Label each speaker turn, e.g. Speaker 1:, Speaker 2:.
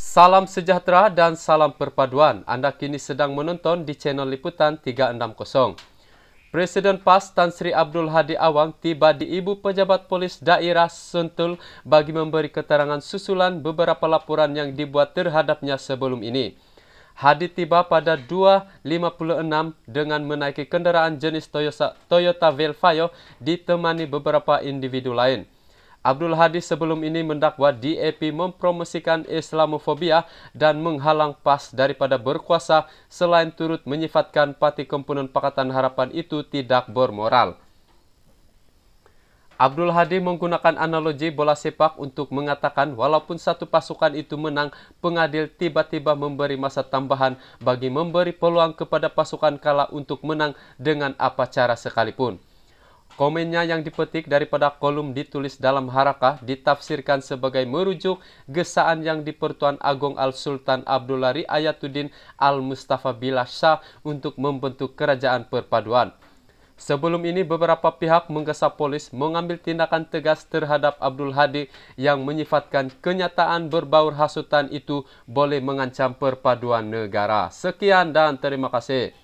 Speaker 1: Salam sejahtera dan salam perpaduan. Anda kini sedang menonton di channel Liputan 360. Presiden PAS Tan Sri Abdul Hadi Awang tiba di Ibu Pejabat Polis Daerah Sentul bagi memberi keterangan susulan beberapa laporan yang dibuat terhadapnya sebelum ini. Hadi tiba pada 2.56 dengan menaiki kendaraan jenis Toyota Velfayo ditemani beberapa individu lain. Abdul Hadi sebelum ini mendakwa DAP mempromosikan Islamofobia dan menghalang PAS daripada berkuasa selain turut menyifatkan pati Komponen Pakatan Harapan itu tidak bermoral. Abdul Hadi menggunakan analogi bola sepak untuk mengatakan walaupun satu pasukan itu menang, pengadil tiba-tiba memberi masa tambahan bagi memberi peluang kepada pasukan kalah untuk menang dengan apa cara sekalipun. Komennya yang dipetik daripada kolom ditulis dalam harakah ditafsirkan sebagai merujuk gesaan yang di Pertuan Agong Al-Sultan Abdulari Ayatuddin Al-Mustafa Shah untuk membentuk kerajaan perpaduan. Sebelum ini beberapa pihak menggesa polis mengambil tindakan tegas terhadap Abdul Hadi yang menyifatkan kenyataan berbaur hasutan itu boleh mengancam perpaduan negara. Sekian dan terima kasih.